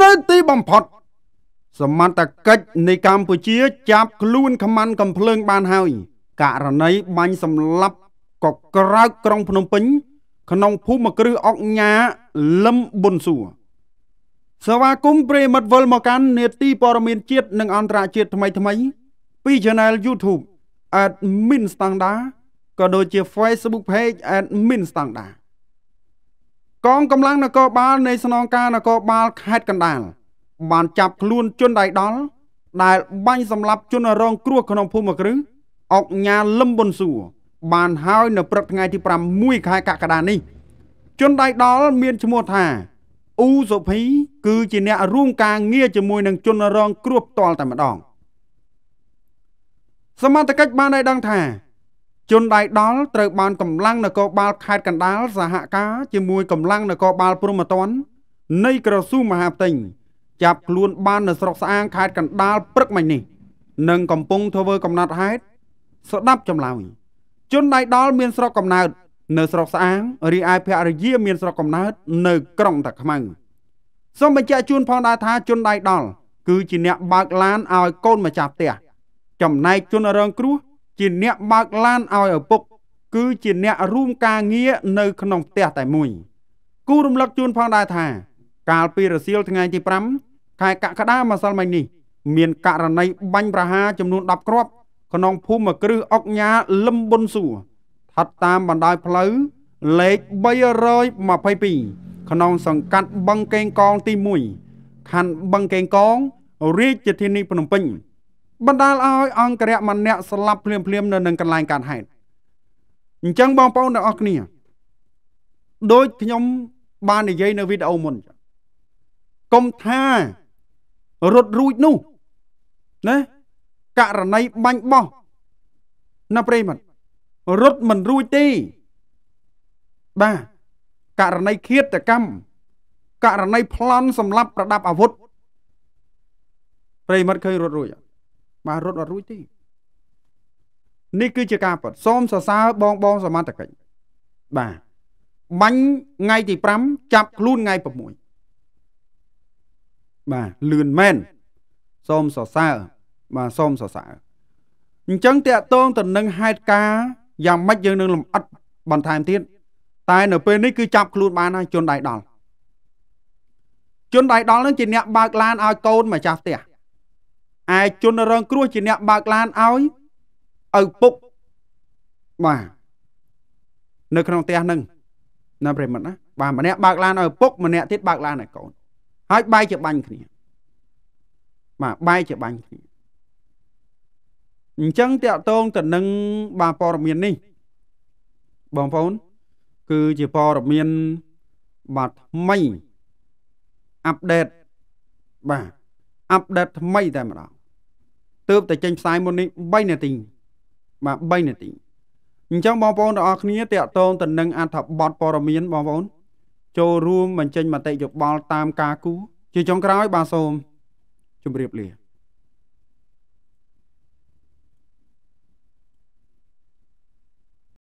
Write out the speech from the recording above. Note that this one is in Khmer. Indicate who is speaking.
Speaker 1: នៅទីបំផុត សមត្ថកិច្ចនៃកម្ពុជាចាប់ខ្លួនខ្មាន់កំភ្លើងបានហើយករណីបាញ់សម្លាប់ក៏ក្រៅក្រុងភ្នំពេញក្នុងភូមិគ្រឹះអុកញ៉ាលឹមប៊ុនសួរសវាគមព្រេមិត្តវិលមកកាន់នេតិព័រមានជាតិនិងអន្តរជាតិថ្មីថ្មី ពី Channel YouTube Admin Standard ក៏ដូចជា Facebook Page Admin Standard កងកម្លាំងនគរបាលនៃស្នងការនគរបាល ខេត្តកណ្ដាលបានចាប់ខ្លួនជនដៃដល់ដែល បាញ់សម្លាប់ជនរងគ្រោះក្នុងភូមិក្រឹសអុកញ៉ាលឹមប៊ុនសួរបានហើយ នៅព្រឹកថ្ងៃទី6ខែកក្កដានេះ ជនដៃដល់មានឈ្មោះថាអ៊ូសុភី គឺជាអ្នករួមការងារជាមួយនឹងជនរងគ្រោះផ្ទាល់តែម្ដងសមត្ថកិច្ចបានឲ្យដឹងថាជនដៃដល់ត្រូវបានកម្លាំងនគរបាលខេត្តកណ្ដាលសហការជាមួយកម្លាំងនគរបាលព្រំប្រទាននៃក្រសួងមហាផ្ទៃចាប់ខ្លួន បាន នៅស្រុកស្អាងខេត្តកណ្ដាលព្រឹកមិញនេះនិងកំពុងធ្វើ កំណត់ហេតុស្ដាប់ចម្លើយ ជនដៃដល់មានស្រុកកំណើតនៅស្រុកស្អាងរីឯភរិយាមានស្រុកកំណើតនៅក្រុងតាខ្មៅសូមបញ្ជាក់ជូនផងដែរថាជនដៃដល់គឺជាអ្នកបើកឡានឲ្យកូនម្ចាស់ផ្ទះចំណែកជនរងគ្រោះជាអ្នកបើកឡានឲ្យឪពុកគឺជាអ្នករួមការងារនៅ ក្នុងផ្ទះតែមួយគូរំលឹកជូនផងដែរថា កាលពីរសៀលថ្ងៃទី5ខែកក្កដាម្សិលមិញនេះ មានករណីបាញ់ប្រហារចំនួន10គ្រាប់ក្នុងភូមិគ្រឹះអុកញ៉ាលឹមប៊ុនសួរស្ថិតតាមបណ្ដោយផ្លូវលេខ322ក្នុងសង្កាត់បឹងកេងកងទី1ខណ្ឌបឹងកេងកង រាជធានីភ្នំពេញបណ្ដាលឲ្យអង្គរៈម្នាក់ស្លាប់ភ្លាមភ្លាមនៅនឹងកន្លែងកើតហេតុអញ្ចឹងបងប្អូនទាំងអស់គ្នាដូចខ្ញុំបាននិយាយនៅវីដេអូមុនកុំថារត់រួចនោះណាករណីបាញ់បោះណាប្រិមត្តរត់មិនរួចទេបាទករណីឃាតកម្មករណីប្លន់សម្លាប់ប្រដាប់អាវុធប្រិមត្តឃើញរត់រួចអត់បានរត់អត់រួចទេនេះគឺជាការពិតសូមសរសើរបងបងសមត្ថកិច្ចបាទបាញ់ថ្ងៃទី5ចាប់ខ្លួនថ្ងៃ6បាទលឿនមែនសូមសរសើរបាទសូមសរសើរអញ្ចឹងតកតងទៅនឹងហេតុការយ៉ាងម៉េចយើង នឹង លំអិតបន្ថែមទៀតតែនៅពេលនេះគឺចាប់ខ្លួនបានហើយជនដៃដល់ជនដៃដល់នឹងជាអ្នកបើកឡានឲ្យកូនម្ចាស់ផ្ទះឯជនរងគ្រោះជាអ្នកបើកឡានឲ្យឪពុកបាទនៅក្នុងផ្ទះនឹងណាប្រិមិត្តណាបាទម្នាក់បើកឡានឲ្យឪពុក ម្នាក់ទៀតបើកឡានឲ្យកូនហើយបាយជាបាញ់គ្នា បាទបាយជាបាញ់គ្នាអញ្ចឹងតកតងទៅនឹងបាទព័ត៌មាននេះ បងប្អូន គឺជាព័ត៌មានបាទថ្មីអាប់ដេតបាទអាប់ដេតថ្មីតែម្ដងទើបតែចេញផ្សាយមុននេះ3នាទីបាទ3នាទីអញ្ចឹងបងប្អូនទាំងអស់គ្នាតាក់ទងទៅនឹងអត្ថបទព័ត៌មានបងប្អូនចូលរួមបញ្ចេញមតិយោបល់តាមការគូជាចុងក្រោយបាទសូមជម្រាបលា